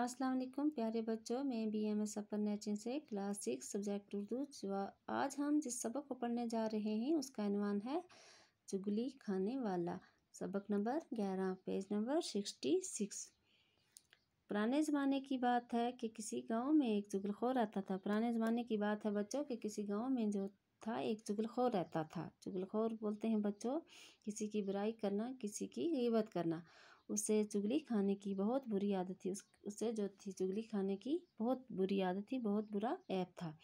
अस्सलाम वालेकुम प्यारे बच्चों मैं बी एम एस अपन नेचिन से क्लास सिक्स सब्जेक्ट उर्दू आज हम जिस सबक को पढ़ने जा रहे हैं उसका अनवान है चुगली खाने वाला सबक नंबर ग्यारह पेज नंबर सिक्सटी सिक्स पुराने ज़माने की बात है कि किसी गांव में एक चुगलखोर रहता था पुराने ज़माने की बात है बच्चों कि किसी गाँव में जो था एक चुगलखोर रहता था चुगलखोर बोलते हैं बच्चों किसी की बुराई करना किसी की गिबत करना उसे चुगली खाने की बहुत बुरी आदत थी उस उसे जो थी चुगली खाने की बहुत बुरी आदत थी बहुत बुरा ऐप था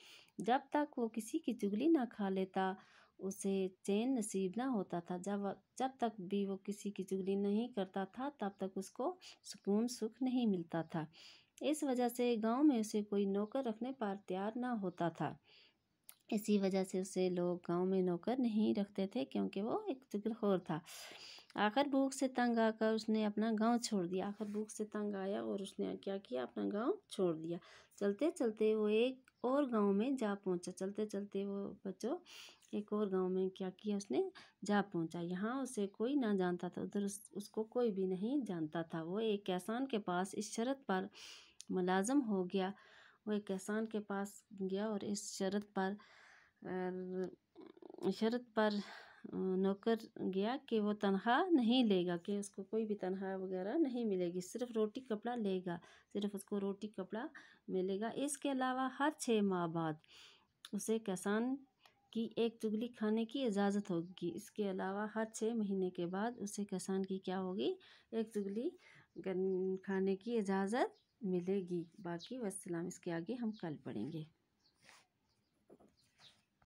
जब तक वो किसी की चुगली ना खा लेता उसे चैन नसीब ना होता था जब जब तक भी वो किसी की चुगली नहीं करता था तब तक उसको सुकून सुख नहीं मिलता था इस वजह से गांव में उसे कोई नौकर रखने पर तैयार ना होता था इसी वजह से उसे लोग गांव में नौकर नहीं रखते थे क्योंकि वो एक चुगलखोर था आखिर भूख से तंग आकर उसने अपना गांव छोड़ दिया आखिर भूख से तंग आया और उसने क्या किया अपना गांव छोड़ दिया चलते चलते वो एक और गांव में जा पहुंचा चलते चलते वो बच्चों एक और गांव में क्या किया उसने जा पहुंचा यहाँ उसे कोई ना जानता था उधर उस, उसको कोई भी नहीं जानता था वो एक किसान के पास इस शरत पर मुलाजम हो गया वो एक किसान के पास गया और इस शरत पर शरत पर नौकर गया कि वो तनख्वाह नहीं लेगा कि उसको कोई भी तनख्वाह वगैरह नहीं मिलेगी सिर्फ रोटी कपड़ा लेगा सिर्फ उसको रोटी कपड़ा मिलेगा इसके अलावा हर छः माह बाद उसे किसान की एक चुगली खाने की इजाज़त होगी इसके अलावा हर छः महीने के बाद उसे किसान की क्या होगी एक चुगली खाने की इजाज़त मिलेगी बाकी वसलाम इसके आगे हम कल पढ़ेंगे